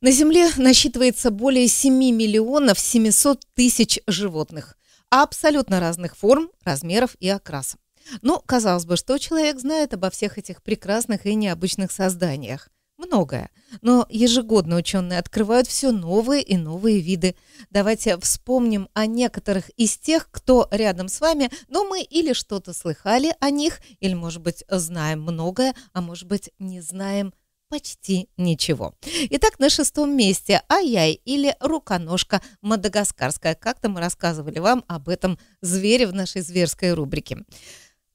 На Земле насчитывается более 7 миллионов 700 тысяч животных, абсолютно разных форм, размеров и окрасов. Но казалось бы, что человек знает обо всех этих прекрасных и необычных созданиях. Многое. Но ежегодно ученые открывают все новые и новые виды. Давайте вспомним о некоторых из тех, кто рядом с вами, но мы или что-то слыхали о них, или, может быть, знаем многое, а может быть, не знаем почти ничего. Итак, на шестом месте Аяй или руконожка мадагаскарская. Как-то мы рассказывали вам об этом звере в нашей зверской рубрике.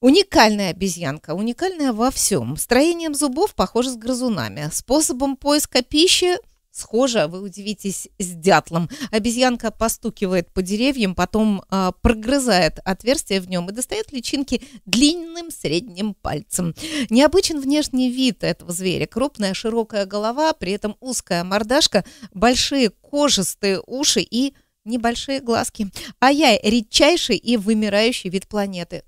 Уникальная обезьянка, уникальная во всем. Строением зубов похожа с грызунами. Способом поиска пищи – Схоже, вы удивитесь, с дятлом. Обезьянка постукивает по деревьям, потом э, прогрызает отверстие в нем и достает личинки длинным средним пальцем. Необычен внешний вид этого зверя. Крупная широкая голова, при этом узкая мордашка, большие кожистые уши и небольшие глазки. А я редчайший и вымирающий вид планеты.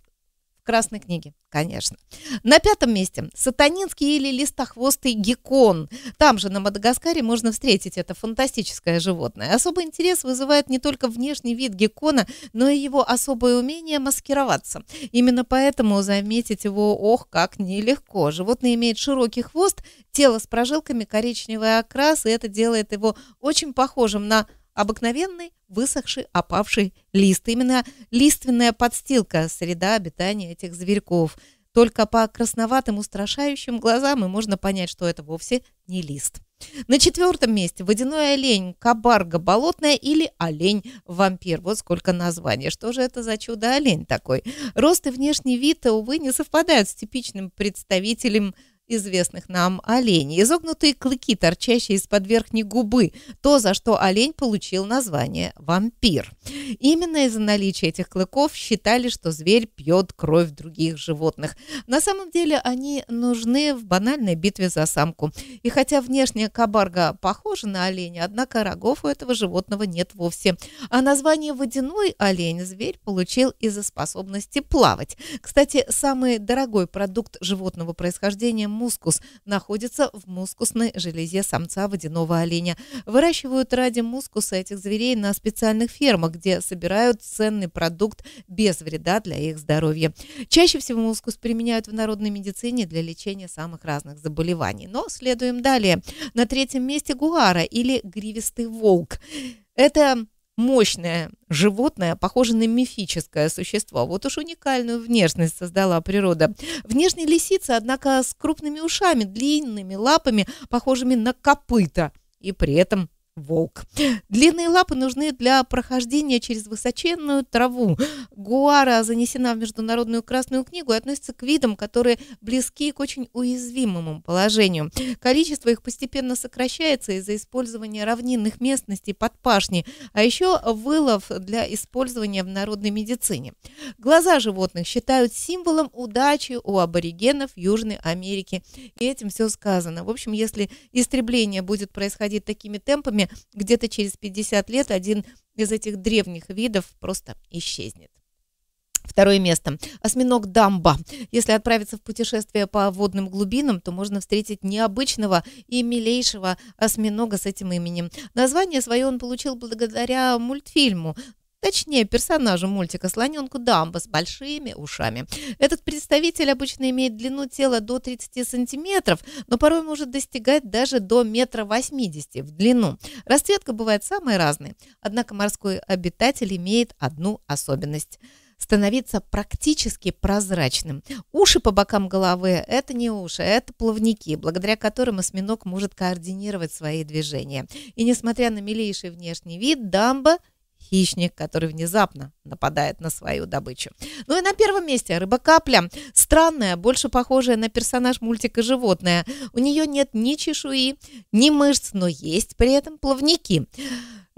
Красной книги, конечно. На пятом месте сатанинский или листохвостый геккон. Там же на Мадагаскаре можно встретить это фантастическое животное. Особый интерес вызывает не только внешний вид геккона, но и его особое умение маскироваться. Именно поэтому заметить его, ох, как нелегко. Животное имеет широкий хвост, тело с прожилками, коричневый окрас, и это делает его очень похожим на обыкновенный высохший опавший лист. Именно лиственная подстилка – среда обитания этих зверьков. Только по красноватым устрашающим глазам и можно понять, что это вовсе не лист. На четвертом месте водяной олень, кабарга болотная или олень-вампир. Вот сколько названий. Что же это за чудо-олень такой? Рост и внешний вид, увы, не совпадают с типичным представителем известных нам оленей. Изогнутые клыки, торчащие из-под верхней губы, то, за что олень получил название вампир. Именно из-за наличия этих клыков считали, что зверь пьет кровь других животных. На самом деле они нужны в банальной битве за самку. И хотя внешняя кабарга похожа на оленя, однако рогов у этого животного нет вовсе. А название водяной олень зверь получил из-за способности плавать. Кстати, самый дорогой продукт животного происхождения мускус, находится в мускусной железе самца водяного оленя. Выращивают ради мускуса этих зверей на специальных фермах, где собирают ценный продукт без вреда для их здоровья. Чаще всего мускус применяют в народной медицине для лечения самых разных заболеваний. Но следуем далее. На третьем месте гуара или гривистый волк. Это мощное животное, похоже на мифическое существо. Вот уж уникальную внешность создала природа. Внешне лисица, однако, с крупными ушами, длинными лапами, похожими на копыта, и при этом волк. Длинные лапы нужны для прохождения через высоченную траву. Гуара занесена в Международную Красную книгу и относится к видам, которые близки к очень уязвимому положению. Количество их постепенно сокращается из-за использования равнинных местностей под пашни, а еще вылов для использования в народной медицине. Глаза животных считают символом удачи у аборигенов Южной Америки. И этим все сказано. В общем, если истребление будет происходить такими темпами, где-то через 50 лет один из этих древних видов просто исчезнет. Второе место. Осьминог Дамба. Если отправиться в путешествие по водным глубинам, то можно встретить необычного и милейшего осьминога с этим именем. Название свое он получил благодаря мультфильму. Точнее, персонажу мультика слоненку дамба с большими ушами. Этот представитель обычно имеет длину тела до 30 сантиметров, но порой может достигать даже до метра 80 в длину. Расцветка бывает самой разной. Однако морской обитатель имеет одну особенность – становиться практически прозрачным. Уши по бокам головы – это не уши, а это плавники, благодаря которым осьминог может координировать свои движения. И несмотря на милейший внешний вид, дамба – хищник, который внезапно нападает на свою добычу. Ну и на первом месте рыба-капля. Странная, больше похожая на персонаж мультика «Животное». У нее нет ни чешуи, ни мышц, но есть при этом плавники.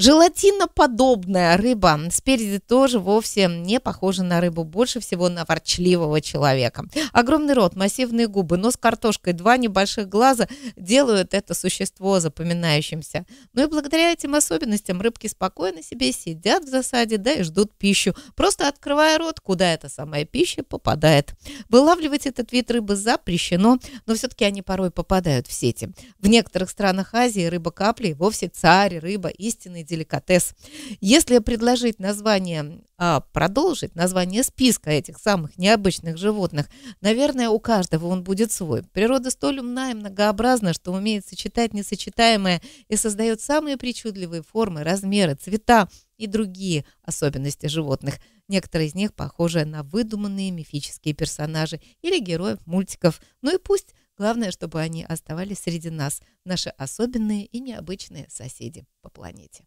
Желатиноподобная рыба спереди тоже вовсе не похожа на рыбу, больше всего на ворчливого человека. Огромный рот, массивные губы, нос картошкой, два небольших глаза делают это существо запоминающимся. Ну и благодаря этим особенностям рыбки спокойно себе сидят сидят в засаде, да, и ждут пищу, просто открывая рот, куда эта самая пища попадает. Вылавливать этот вид рыбы запрещено, но все-таки они порой попадают в сети. В некоторых странах Азии рыба капли вовсе царь, рыба, истинный деликатес. Если предложить название а, продолжить название списка этих самых необычных животных. Наверное, у каждого он будет свой. Природа столь умна и многообразна, что умеет сочетать несочетаемое и создает самые причудливые формы, размеры, цвета и другие особенности животных. Некоторые из них похожи на выдуманные мифические персонажи или героев мультиков. Ну и пусть, главное, чтобы они оставались среди нас, наши особенные и необычные соседи по планете.